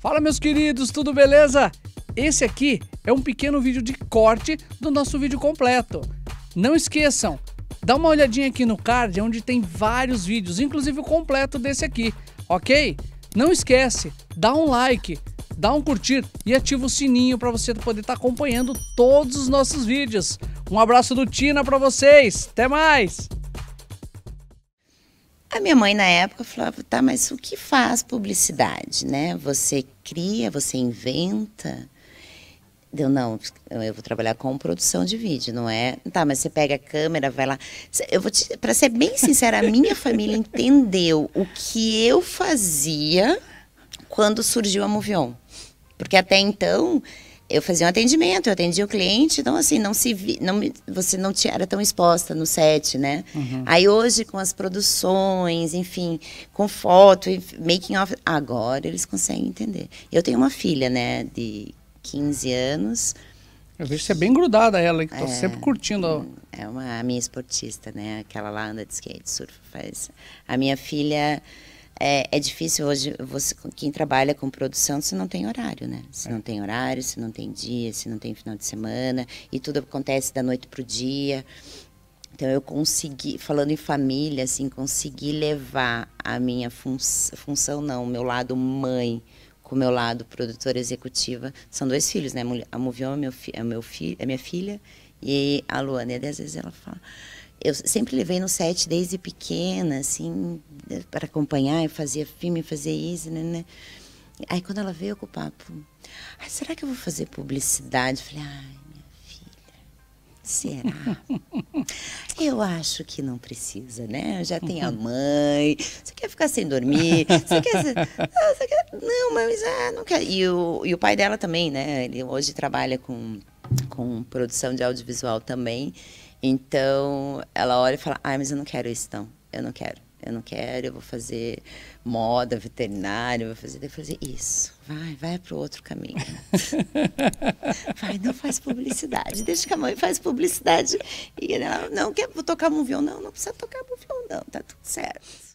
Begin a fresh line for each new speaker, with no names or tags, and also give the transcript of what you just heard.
Fala, meus queridos, tudo beleza? Esse aqui é um pequeno vídeo de corte do nosso vídeo completo. Não esqueçam, dá uma olhadinha aqui no card é onde tem vários vídeos, inclusive o completo desse aqui, ok? Não esquece, dá um like, dá um curtir e ativa o sininho para você poder estar tá acompanhando todos
os nossos vídeos. Um abraço do Tina para vocês, até mais! A minha mãe, na época, falava, tá, mas o que faz publicidade, né? Você cria, você inventa. Eu não, eu vou trabalhar com produção de vídeo, não é? Tá, mas você pega a câmera, vai lá. Eu vou te, pra ser bem sincera, a minha família entendeu o que eu fazia quando surgiu a Movion. Porque até então, eu fazia um atendimento, eu atendia o cliente, então assim, não se vi, não, você não tinha era tão exposta no set, né? Uhum. Aí hoje com as produções, enfim, com foto making off, agora eles conseguem entender. Eu tenho uma filha, né, de 15 anos. Eu vejo você é bem grudada ela, que tô é, sempre curtindo. É uma a minha esportista, né? Aquela lá anda de skate, surfa, faz. A minha filha é, é, difícil hoje, você, quem trabalha com produção, se não tem horário, né? Se é. não tem horário, se não tem dia, se não tem final de semana, e tudo acontece da noite para o dia. Então eu consegui, falando em família, assim, consegui levar a minha fun função, não, o meu lado mãe com o meu lado produtora executiva. São dois filhos, né? A movião é, meu fi é, meu fi é minha filha e a Luana. E às vezes ela fala eu sempre levei no set desde pequena, assim, para acompanhar, eu fazia filme, fazia isso, né, né? Aí quando ela veio com o papo, ah, será que eu vou fazer publicidade? Eu falei, ai, minha filha, será? eu acho que não precisa, né? Eu já tenho a mãe, você quer ficar sem dormir, você quer... Não, ah, você quer... não mas ah, não quero. E o, e o pai dela também, né? Ele hoje trabalha com com produção de audiovisual também. Então, ela olha e fala: "Ai, ah, mas eu não quero isso não. Eu não quero. Eu não quero, eu vou fazer moda, veterinário, vou fazer, vou fazer isso. Vai, vai para o outro caminho. vai, não faz publicidade. Deixa que a mãe faz publicidade. E ela, não, quer tocar um violão? Não, não precisa tocar um violão, tá tudo certo.